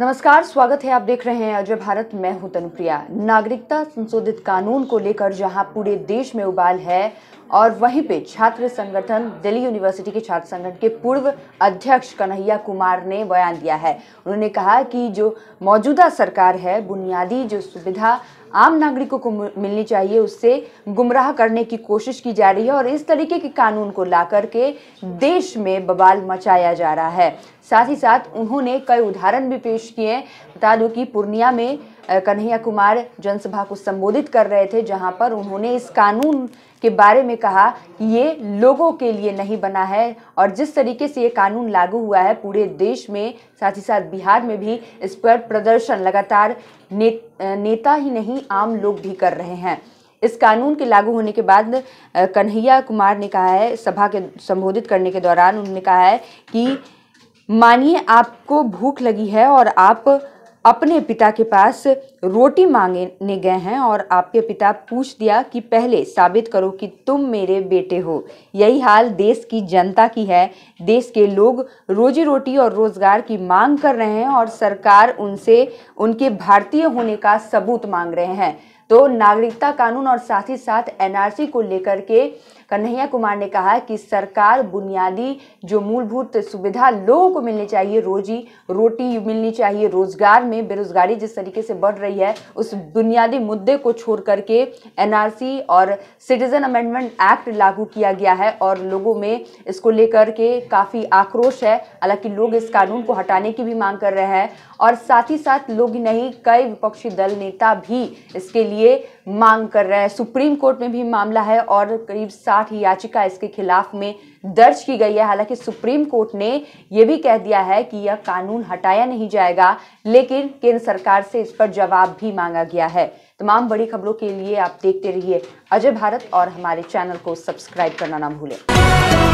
नमस्कार स्वागत है आप देख रहे हैं अजय भारत मैं हूं तनुप्रिया नागरिकता संशोधित कानून को लेकर जहां पूरे देश में उबाल है और वहीं पे छात्र संगठन दिल्ली यूनिवर्सिटी के छात्र संगठन के पूर्व अध्यक्ष कन्हैया कुमार ने बयान दिया है उन्होंने कहा कि जो मौजूदा सरकार है बुनियादी जो सुविधा आम नागरिकों को मिलनी चाहिए उससे गुमराह करने की कोशिश की जा रही है और इस तरीके के कानून को ला करके देश में बवाल मचाया जा रहा है साथ ही साथ उन्होंने कई उदाहरण भी पेश किए बता दो कि पूर्णिया में कन्हैया कुमार जनसभा को संबोधित कर रहे थे जहां पर उन्होंने इस कानून के बारे में कहा कि ये लोगों के लिए नहीं बना है और जिस तरीके से ये कानून लागू हुआ है पूरे देश में साथ ही साथ बिहार में भी इस पर प्रदर्शन लगातार ने, नेता ही नहीं आम लोग भी कर रहे हैं इस कानून के लागू होने के बाद कन्हैया कुमार ने कहा है सभा के संबोधित करने के दौरान उन्होंने कहा है कि मानिए आपको भूख लगी है और आप अपने पिता के पास रोटी मांगने गए हैं और आपके पिता पूछ दिया कि पहले साबित करो कि तुम मेरे बेटे हो यही हाल देश की जनता की है देश के लोग रोजी रोटी और रोज़गार की मांग कर रहे हैं और सरकार उनसे उनके भारतीय होने का सबूत मांग रहे हैं तो नागरिकता कानून और साथ ही साथ एनआरसी को लेकर के कन्हैया कुमार ने कहा कि सरकार बुनियादी जो मूलभूत सुविधा लोगों को मिलनी चाहिए रोजी रोटी मिलनी चाहिए रोजगार में बेरोजगारी जिस तरीके से बढ़ रही है उस बुनियादी मुद्दे को छोड़ करके एनआरसी और सिटीजन अमेंडमेंट एक्ट लागू किया गया है और लोगों में इसको लेकर के काफ़ी आक्रोश है हालांकि लोग इस कानून को हटाने की भी मांग कर रहे हैं और साथ ही साथ लोग नहीं कई विपक्षी दल नेता भी इसके लिए लिए मांग कर रहा है सुप्रीम कोर्ट में भी मामला है और करीब साठ याचिका इसके खिलाफ में दर्ज की गई है हालांकि सुप्रीम कोर्ट ने यह भी कह दिया है कि यह कानून हटाया नहीं जाएगा लेकिन केंद्र सरकार से इस पर जवाब भी मांगा गया है तमाम बड़ी खबरों के लिए आप देखते रहिए अजय भारत और हमारे चैनल को सब्सक्राइब करना ना भूलें